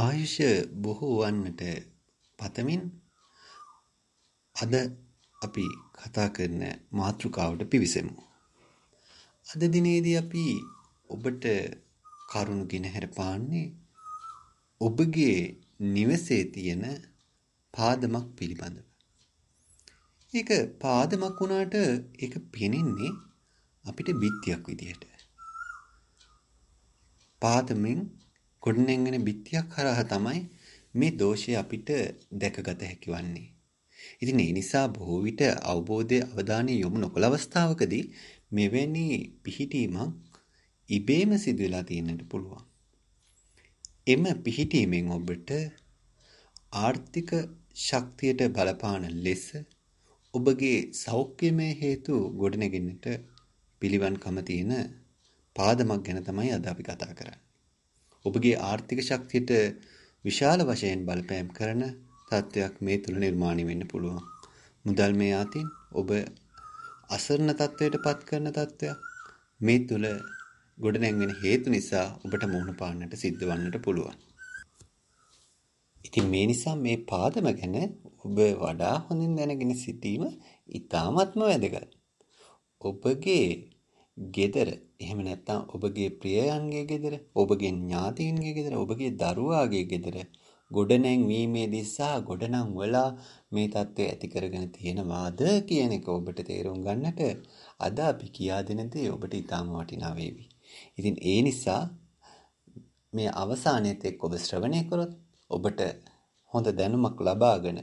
ආයුෂ බොහෝ වන්නට පතමින් අද අපි කතා කරන මාතෘකාවට පිවිසෙමු. අද දිනේදී අපි ඔබට කරුණු ගෙනහැර පාන්නේ ඔබගේ නිවසේ තියෙන පාදමක් පිළිබඳව. ඒක පාදමක් වුණාට ඒක පෙනෙන්නේ අපිට බිත්තියක් විදිහට. පාදමෙන් ගොඩනැංගෙන බිත්තියක් හරහා තමයි මේ දෝෂය අපිට දැකගත හැකි වන්නේ. ඉතින් ඒ නිසා බොහෝ විට අවබෝධයේ අවධානය යොමු නොකළ අවස්ථාවකදී මෙවැනි පිහිටීමක් ඉබේම සිදු වෙලා තියෙන්නට පුළුවන්. එම පිහිටීමෙන් ඔබට ආර්ථික ශක්තියට බලපාන ලෙස ඔබගේ සෞඛ්‍යමය හේතු ගොඩනැගෙන්නට පිළිවන්කම තියෙන පාදමක් ගැන තමයි අද අපි කතා කරන්නේ. ඔබගේ ආර්ථික ශක්තියට විශාල වශයෙන් බලපෑම් කරන තත්ත්වයක් මේ තුළ නිර්මාණය වෙන්න පුළුවන්. මුදල් මේ අතින් ඔබ අසරණ තත්ත්වයට පත් කරන තත්ත්වයක් මේ තුළ ගොඩනැංවෙන හේතු නිසා ඔබට මුහුණ පාන්නට සිද්ධ වන්නට පුළුවන්. ඉතින් මේ නිසා මේ පාදම ගැන ඔබ වඩා හොඳින් දැනගෙන සිටීම ඉතාමත්ම වැදගත්. ඔබගේ ගෙදර එහෙම නැත්නම් ඔබගේ ප්‍රියයන්ගේ ගෙදර ඔබගේ ඥාතීන්ගේ ගෙදර ඔබගේ දරුවාගේ ගෙදර ගොඩනැංවීමේදී සහ ගොඩනම් වෙලා මේ தත්ත්වය ඇති කරගෙන තියෙනවාද කියන එක ඔබට තේරුම් ගන්නට අද අපි කියා දෙන දේ ඔබට ඉතාම වටිනා වේවි. ඉතින් ඒ නිසා මේ අවසානයේත් එක්ක ඔබ ශ්‍රවණය කරොත් ඔබට හොඳ දැනුමක් ලබාගෙන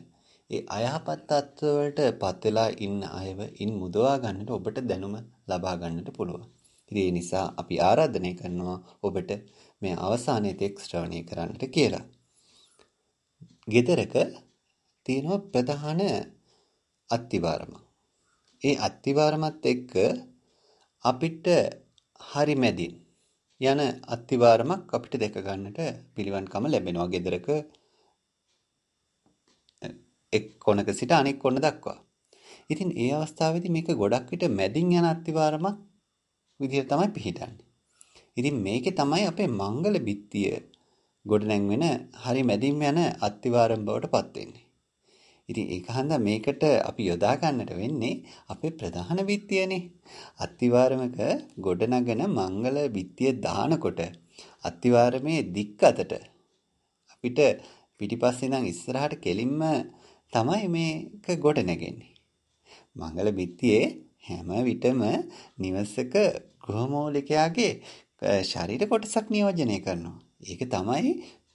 ඒ අයහපත් තත්ත්වවලට පත් වෙලා ඉන්න අයව ඉන් මුදවා ගන්නට ඔබට දැනුම ලබා ගන්නට පුළුවන්. ඉතින් ඒ නිසා අපි ආරාධනය කරනවා ඔබට මේ අවසානයේ තෙක් ශ්‍රවණය කරන්නට කියලා. ගෙදරක තියෙනවා ප්‍රධාන අත්තිවාරම. ඒ අත්තිවාරමත් එක්ක අපිට හරි මැදින් යන අත්තිවාරමක් අපිට දැක ගන්නට පිළිවන්කම ලැබෙනවා. ගෙදරක එක් කොනක සිට අනෙක් කොන දක්වා. ඉතින් ඒ අවස්ථාවේදී මේක ගොඩක් විට මැදින් යන අත්තිවාරමක් විදිහට තමයි පිහිටන්නේ. ඉතින් මේකේ තමයි අපේ මංගල බිත්තිය ගොඩනැංවෙන හරි මැදින් යන අත්තිවාරම් බවට පත් වෙන්නේ. ඉතින් ඒක හන්දා මේකට අපි යොදා ගන්නට වෙන්නේ අපේ ප්‍රධාන බිත්තියනේ. අත්තිවාරමක ගොඩනගෙන මංගල බිත්තිය දානකොට අත්තිවාරමේ දික් අතට අපිට පිටිපස්සේ ඉඳන් ඉස්සරහට කෙලින්ම තමයි මේක ගොඩ නැගෙන්නේ. මංගල බිත්තියේ හැම විටම නිවසක ගෘහමූලිකයාගේ ශරීර කොටසක් නියෝජනය කරනවා. ඒක තමයි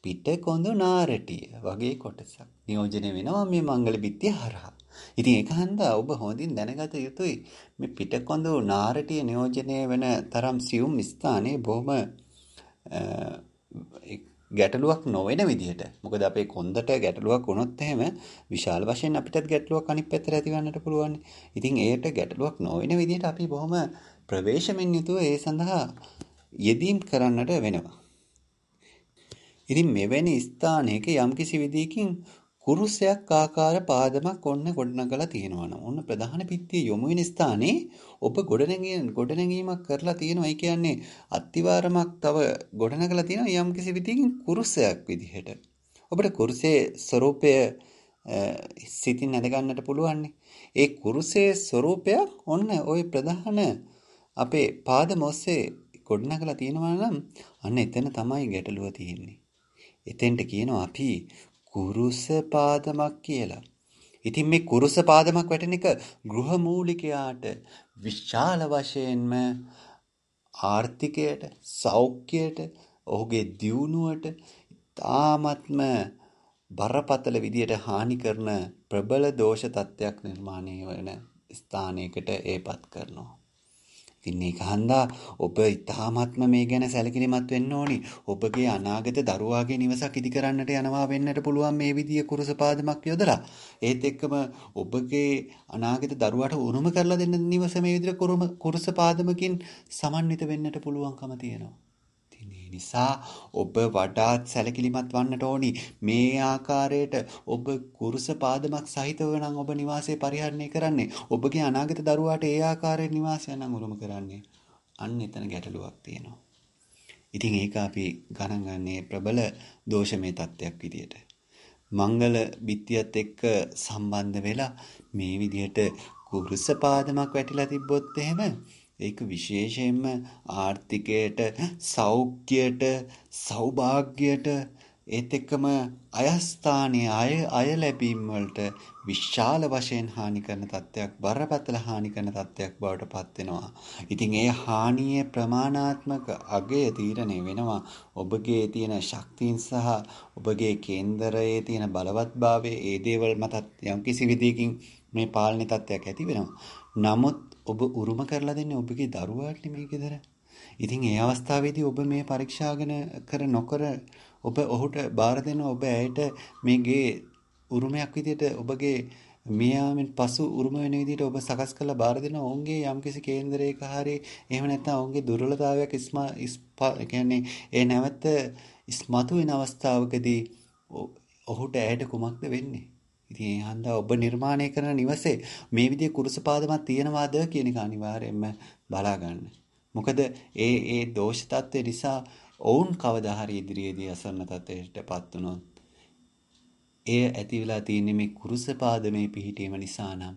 පිට කොඳු නාරටිය වගේ කොටසක් නියෝජනය වෙනවා මේ මංගල බිත්තිය හරහා. ඉතින් ඒක හන්දා ඔබ හොඳින් දැනගත යුතුයි. මේ පිට කොඳු නාරටිය නියෝජනය වෙන තරම් සියුම් ස්ථානයේ බොහොම ගැටලුවක් නොවන විදිහට මොකද අපේ කොන්දට ගැටලුවක් වුණොත් එහෙම විශාල වශයෙන් අපිටත් ගැටලුවක් අනිත් පැත්තට ඇතිවන්නට පුළුවන්. ඉතින් ඒකට ගැටලුවක් නොවන විදිහට අපි බොහොම ප්‍රවේශමෙන් යුතුව ඒ සඳහා යෙදීම් කරන්නට වෙනවා. ඉතින් මෙවැනි ස්ථානයක යම්කිසි විදිහකින් කුරුසයක් ආකාර පාදමක් ඔන්න ගොඩනගලා තියෙනවා නම් ඔන්න ප්‍රධාන පිටිය යොමු වෙන ස්ථානේ ඔබ ගොඩනැගීම ගොඩනැගීමක් කරලා තියෙනවා. ඒ කියන්නේ අත්තිවාරමක් තව ගොඩනගලා තියෙනවා යම් කිසි විදිහකින් කුරුසයක් විදිහට. ඔබට කුරුසේ ස්වરૂපය සිතින් අඳගන්නට පුළුවන්. ඒ කුරුසේ ස්වરૂපය ඔන්න ওই ප්‍රධාන අපේ පාදම ඔස්සේ ගොඩනගලා තියෙනවා නම් අන්න එතන තමයි ගැටලුව තියෙන්නේ. එතෙන්ට කියනවා අපි කුරුස පාදමක් කියලා. ඉතින් මේ කුරුස පාදමක් වැටෙන එක ගෘහමූලිකයාට විශාල වශයෙන්ම ආර්ථිකයට, සෞඛ්‍යයට, ඔහුගේ දියුණුවට තාමත්ම බරපතල විදියට හානි කරන ප්‍රබල දෝෂ තත්ත්වයක් නිර්මාණය වන ස්ථානයකට ඒපත් කරනවා. ඉතින් ඒක හන්දා ඔබ ඊ타මත්ම මේ ගැන සැලකිලිමත් වෙන්න ඕනි. ඔබගේ අනාගත දරුවාගේ නිවසක් ඉදි කරන්නට යනවා වෙන්නට පුළුවන් මේ විදිය කුරුස පාදමක් යොදලා. ඒත් එක්කම ඔබගේ අනාගත දරුවාට උරුම කරලා දෙන්න නිවස මේ විදිහට කුරුස පාදමකින් සමන්විත වෙන්නට පුළුවන්කම තියෙනවා. නිසා ඔබ වඩාත් සැලකිලිමත් වන්නට ඕනි. මේ ආකාරයට ඔබ කුරුස පාදමක් සහිතව නම් ඔබ නිවාසය පරිහරණය කරන්නේ. ඔබගේ අනාගත දරුවාට ඒ ආකාරයෙන් නිවාසය නම් උරුම කරන්නේ. අන්න එතන ගැටලුවක් තියෙනවා. ඉතින් ඒක අපි ගණන් ගන්නේ ප්‍රබල දෝෂමය තත්ත්වයක් විදියට. මංගල බිත්තියත් එක්ක සම්බන්ධ වෙලා මේ විදියට කුරුස පාදමක් වැටිලා තිබ්බොත් එහෙම ඒක විශේෂයෙන්ම ආර්ථිකයට සෞඛ්‍යයට සෞභාග්‍යයට ඒත් එක්කම අයස්ථානයේ අය අය ලැබීම් වලට විශාල වශයෙන් හානි කරන තත්ත්වයක් බරපතල හානි කරන තත්ත්වයක් බවට පත් වෙනවා. ඉතින් ඒ හානියේ ප්‍රමාණාත්මක අගය තීරණය වෙනවා ඔබගේ තියෙන ශක්තියන් සහ ඔබගේ කේන්දරයේ තියෙන බලවත්භාවය ඒ දේවල් මතත් යම්කිසි විදිහකින් මේ පාලන තත්ත්වයක් ඇති වෙනවා. නමුත් ඔබ උරුම කරලා දෙන්නේ ඔබගේ දරුවාට මේ ගෙදර. ඉතින් ඒ අවස්ථාවේදී ඔබ මේ පරීක්ෂාගෙන කර නොකර ඔබ ඔහුට බාර දෙන ඔබ ඇයට මේගේ උරුමයක් විදියට ඔබගේ මියාමෙන් පසු උරුම වෙන විදිහට ඔබ සකස් කරලා බාර දෙන ඔවුන්ගේ යම්කිසි කේන්දරයක හරි එහෙම නැත්නම් ඔවුන්ගේ දුර්වලතාවයක් ඉස්මා කියන්නේ ඒ නැවත ඉස්මතු වෙන අවස්ථාවකදී ඔහුට ඇයට කුමක්ද වෙන්නේ ඉතින් ඒ හන්දා ඔබ නිර්මාණය කරන නිවසේ මේ විදිහේ කුරුසපාදමක් තියෙනවාද කියන එක අනිවාර්යයෙන්ම බලා ගන්න. මොකද ඒ ඒ දෝෂ తත්ත්වය නිසා ඔවුන් කවදා හරි ඉදිරියේදී අසරණ තත්ත්වයටපත් වුණොත් එය ඇති වෙලා තියෙන්නේ මේ කුරුසපාදමේ පිහිටීම නිසා නම්.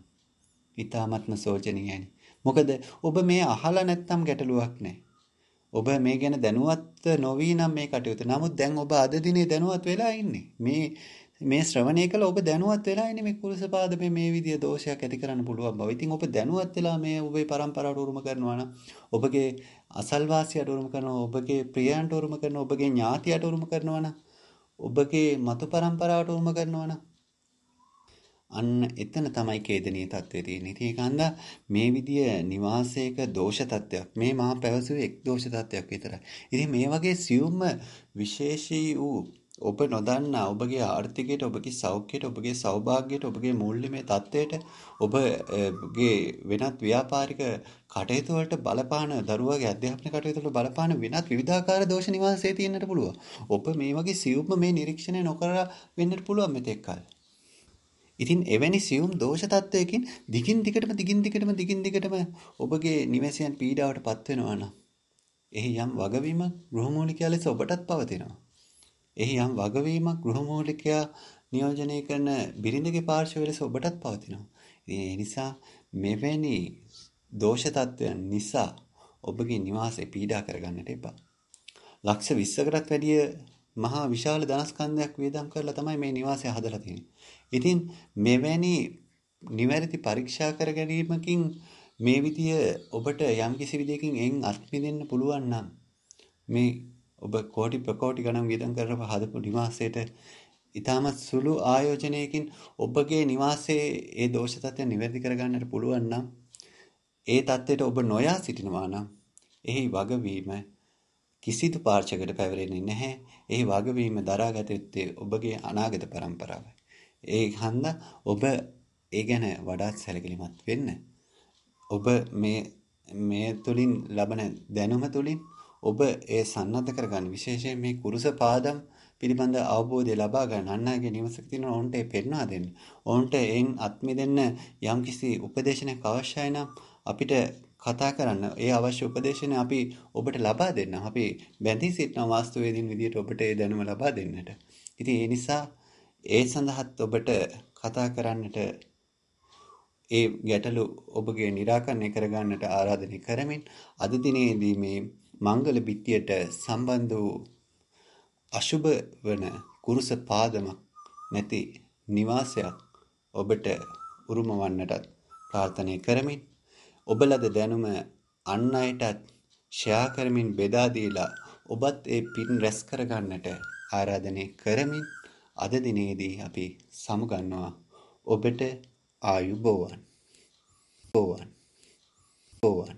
ඊ타මත්ම සෝචනීයයි. මොකද ඔබ මේ අහලා නැත්නම් ගැටලුවක් නැහැ. ඔබ මේ ගැන දැනුවත් නොවී නම් මේ කටයුතු. නමුත් දැන් ඔබ අද දිනේ දැනුවත් වෙලා ඉන්නේ. මේ මේ ශ්‍රවණය කළ ඔබ දැනුවත් වෙලා ඉන්නේ මේ කුරුසපාද මේ මේ විදිය දෝෂයක් ඇති කරන්න පුළුවන් බව. ඉතින් ඔබ දැනුවත් වෙලා මේ ඔබේ પરම්පරාවට උරුම කරනවා නම් ඔබගේ අසල්වාසියට උරුම කරනවා, ඔබගේ ප්‍රියයන්ට උරුම කරනවා, ඔබගේ ඥාතියට උරුම කරනවා නම් ඔබගේ මතු પરම්පරාවට උරුම කරනවා නම් අන්න එතන තමයි ඛේදනීය தත්ත්වය තියෙන්නේ. ඉතින් ඒකන්ද මේ විදිය නිවාසයක දෝෂ தත්ත්වයක්. මේ මහා පැවසුවේ එක් දෝෂ தත්ත්වයක් විතරයි. ඉතින් මේ වගේ සියුම්ම විශේෂී වූ ඔබ නොදන්නා ඔබගේ ආර්ථිකයට ඔබගේ සෞඛ්‍යයට ඔබගේ සෞභාග්‍යයට ඔබගේ මූල්‍යමය තත්ත්වයට ඔබගේ වෙනත් ව්‍යාපාරික කටයුතු වලට බලපාන දරුවාගේ අධ්‍යාපන කටයුතු වල බලපාන වෙනත් විවිධාකාර දෝෂ නිවාසයේ තියෙන්නට පුළුවන්. ඔබ මේ වගේ සියුම්ම මේ නිරීක්ෂණය නොකර වෙන්නට පුළුවන් මෙතෙක් කල. ඉතින් එවැනි සියුම් දෝෂ තත්ත්වයකින් දිගින් දිගටම දිගින් දිගටම දිගින් දිගටම ඔබගේ නිවැසයන් පීඩාවටපත් වෙනවා නම් එහි යම් වගවීමක් ගෘහමූලිකයා ලෙස ඔබටත් පවතිනවා. එහි යම් වගවීමක් ගෘහමූලිකයා නියෝජනය කරන බිරිඳගේ පාර්ශවය ලෙස ඔබටත් පවතිනවා. ඉතින් ඒ නිසා මෙවැනි දෝෂ තත්ත්වයන් නිසා ඔබගේ නිවාසය පීඩා කරගන්නට එපා. ලක්ෂ 20කටත් වැඩිය මහා විශාල ධනස්කන්ධයක් වියදම් කරලා තමයි මේ නිවාසය හදලා තියෙන්නේ. ඉතින් මෙවැනි නිවැරදි පරීක්ෂා කර ගැනීමකින් මේ විදිය ඔබට යම්කිසි විදියකින් එන් අත්මිදෙන්න පුළුවන් නම් මේ ඔබ කෝටි ප්‍රකෝටි ගණන් වියදම් කරලා හදපු නිවාසයට ඉතාමත් සුළු ආයෝජනයකින් ඔබගේ නිවාසයේ ඒ දෝෂ තත්ත්වය නිවැරදි කරගන්නට පුළුවන් නම් ඒ தත්ත්වයට ඔබ නොයා සිටිනවා නම් එහි වගවීම කිසිදු පාර්ශවයකට පැවරෙන්නේ නැහැ. එහි වගවීම දරාගත යුත්තේ ඔබගේ අනාගත પરම්පරාවයි. ඒ හන්ද ඔබ ඒ ගැන වඩාත් සැලකිලිමත් වෙන්න. ඔබ මේ මේ තුලින් ලබන දැනුම තුලින් ඔබ ඒ සන්නත කරගන්න විශේෂයෙන් මේ කුරුස පාදම් පිළිබඳ අවබෝධය ලබා ගන්න අන්නාගේ නිවසක තියෙන ඔවුන්ට ඒ පෙන්වා දෙන්න. ඔවුන්ට එයින් අත්මිදෙන්න යම්කිසි උපදේශනයක් අවශ්‍යයි නම් අපිට කතා කරන්න. ඒ අවශ්‍ය උපදේශන අපි ඔබට ලබා දෙන්න. අපි බැඳී සිටින වාස්තුවේදීන් විදියට ඔබට ඒ දැනුම ලබා දෙන්නට. ඉතින් ඒ නිසා ඒ සඳහාත් ඔබට කතා කරන්නට ඒ ගැටලු ඔබගේ निराකරණය කරගන්නට ආරාධනය කරමින් අද දිනේදී මේ මංගල බිත්තියට සම්බන්ධ වූ අශුභ වන කුරුස පාදමක් නැති නිවාසයක් ඔබට උරුම වන්නටත් ප්‍රාර්ථනා කරමින් ඔබ ලද දැනුම අන් අයටත් ෂෙයා කරමින් බෙදා දීලා ඔබත් ඒ පින් රැස් කරගන්නට ආරාධනය කරමින් අද දිනේදී අපි සමුගන්නවා ඔබට ආයුබෝවන් බෝවන් බෝවන්